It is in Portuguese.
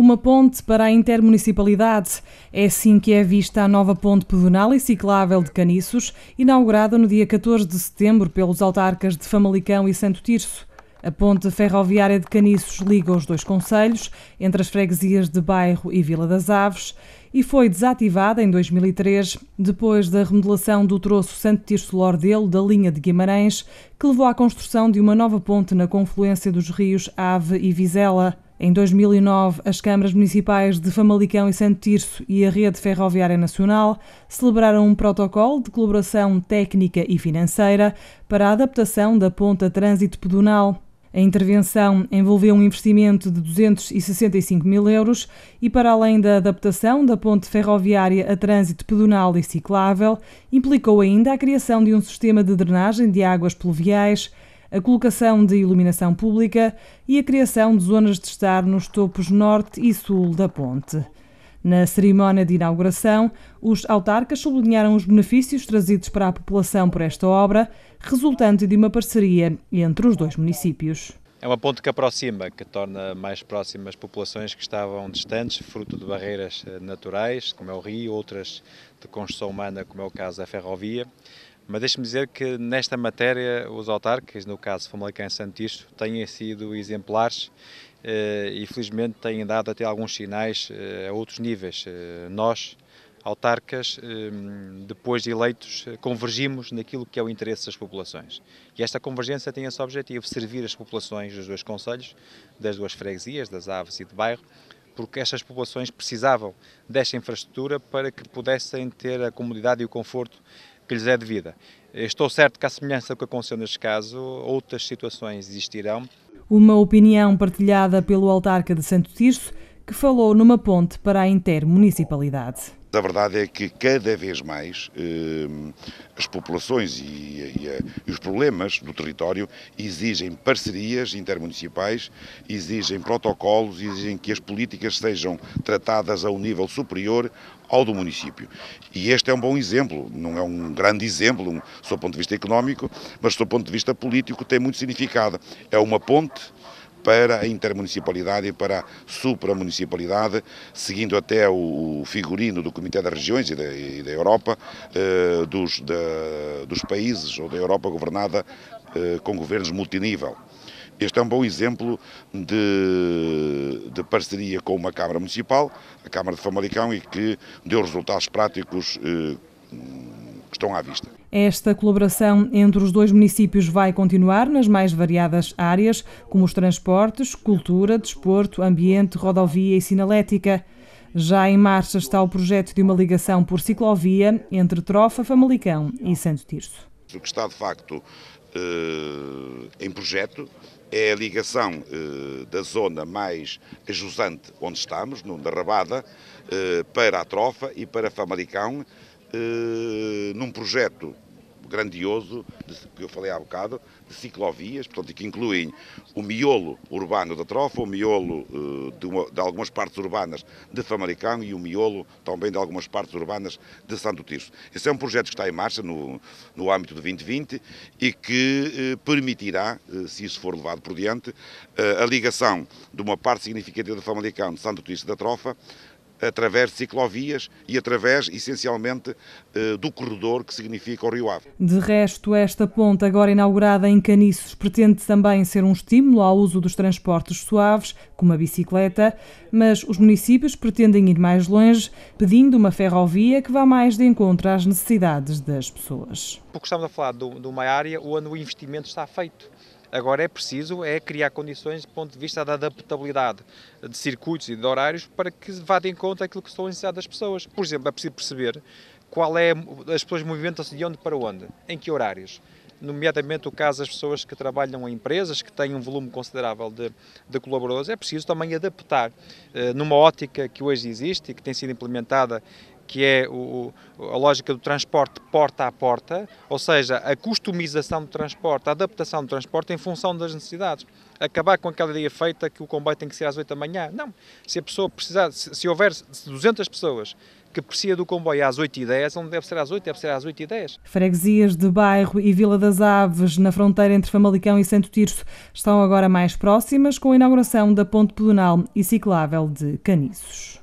uma ponte para a intermunicipalidade. É assim que é vista a nova ponte pedonal e ciclável de Caniços, inaugurada no dia 14 de setembro pelos autarcas de Famalicão e Santo Tirso. A ponte ferroviária de Caniços liga os dois conselhos, entre as freguesias de Bairro e Vila das Aves, e foi desativada em 2003, depois da remodelação do troço Santo Tirso-Lordelo da linha de Guimarães, que levou à construção de uma nova ponte na confluência dos rios Ave e Vizela. Em 2009, as câmaras municipais de Famalicão e Santo Tirso e a Rede Ferroviária Nacional celebraram um protocolo de colaboração técnica e financeira para a adaptação da ponta trânsito pedonal. A intervenção envolveu um investimento de 265 mil euros e, para além da adaptação da ponte ferroviária a trânsito pedonal e ciclável, implicou ainda a criação de um sistema de drenagem de águas pluviais, a colocação de iluminação pública e a criação de zonas de estar nos topos norte e sul da ponte. Na cerimónia de inauguração, os autarcas sublinharam os benefícios trazidos para a população por esta obra, resultante de uma parceria entre os dois municípios. É uma ponte que aproxima, que torna mais próximas populações que estavam distantes, fruto de barreiras eh, naturais, como é o rio, outras de construção humana, como é o caso da ferrovia. Mas deixe-me dizer que nesta matéria os autarcas, no caso Famalicão e Santisto, têm sido exemplares eh, e felizmente têm dado até alguns sinais eh, a outros níveis. Eh, nós, autarcas, depois de eleitos, convergimos naquilo que é o interesse das populações. E esta convergência tem esse objetivo, servir as populações dos dois conselhos, das duas freguesias, das aves e de bairro, porque estas populações precisavam desta infraestrutura para que pudessem ter a comodidade e o conforto que lhes é devida. Estou certo que, à semelhança do que aconteceu neste caso, outras situações existirão. Uma opinião partilhada pelo autarca de Santo Tirso, que falou numa ponte para a intermunicipalidade. A verdade é que cada vez mais eh, as populações e, e, eh, e, os problemas do território exigem parcerias intermunicipais, exigem protocolos, exigem que as políticas sejam tratadas a um nível superior ao do município. E este é um bom exemplo, não é um grande exemplo um, do ponto de vista económico, mas do ponto de vista político tem muito significado. É uma ponte para a intermunicipalidade e para a supramunicipalidade, seguindo até o figurino do Comitê das Regiões e da, e da Europa, eh, dos, dos países ou da Europa governada eh, com governos multinível. Este é um bom exemplo de, de, parceria com uma Câmara Municipal, a Câmara de Famalicão, e que deu resultados práticos eh, que estão à vista. Esta colaboração entre os dois municípios vai continuar nas mais variadas áreas, como os transportes, cultura, desporto, ambiente, rodovia e sinalética. Já em marcha está o projeto de uma ligação por ciclovia entre Trofa, Famalicão e Santo Tirso. O que está de facto eh, em projeto é a ligação eh, da zona mais jusante onde estamos, no, na Rabada, eh, para a Trofa e para Famalicão, eh, num projeto grandioso, que eu falei há bocado, de ciclovias, portanto, que incluem o miolo urbano da Trofa, o miolo eh, de, uma, de, algumas partes urbanas de Famaricão e o miolo também de algumas partes urbanas de Santo Tirso. Esse é um projeto que está em marcha no, no âmbito de 2020 e que eh, permitirá, se isso for levado por diante, a ligação de uma parte significativa de Famalicão, de Santo Tirso e da Trofa, através de ciclovias e através, essencialmente, eh, do corredor que significa o Rio Ave. De resto, esta ponte, agora inaugurada em Caniços, pretende também ser um estímulo ao uso dos transportes suaves, como a bicicleta, mas os municípios pretendem ir mais longe, pedindo uma ferrovia que vá mais de encontro às necessidades das pessoas. Porque estamos a falar de uma área onde o investimento está feito Agora é preciso é criar condições do ponto de vista da adaptabilidade de circuitos e de horários para que vá de encontro aquilo que são as necessidades das pessoas. Por exemplo, é preciso perceber qual é as pessoas movimentam-se de onde para onde, em que horários nomeadamente o caso das pessoas que trabalham em empresas que têm um volume considerável de, de colaboradores, é preciso também adaptar eh, numa ótica que hoje existe e que tem sido implementada que é o, a lógica do transporte porta a porta, ou seja, a customização do transporte, a adaptação do transporte em função das necessidades. Acabar com aquela ideia feita que o comboio tem que ser às 8 da manhã. Não. Se a pessoa precisar, se, se houver 200 pessoas que precisa do comboio às 8h10, não deve ser às 8, deve ser às 8h10. Freguesias de Bairro e Vila das Aves, na fronteira entre Famalicão e Santo Tirso, estão agora mais próximas com a inauguração da ponte pedonal e ciclável de Caniços.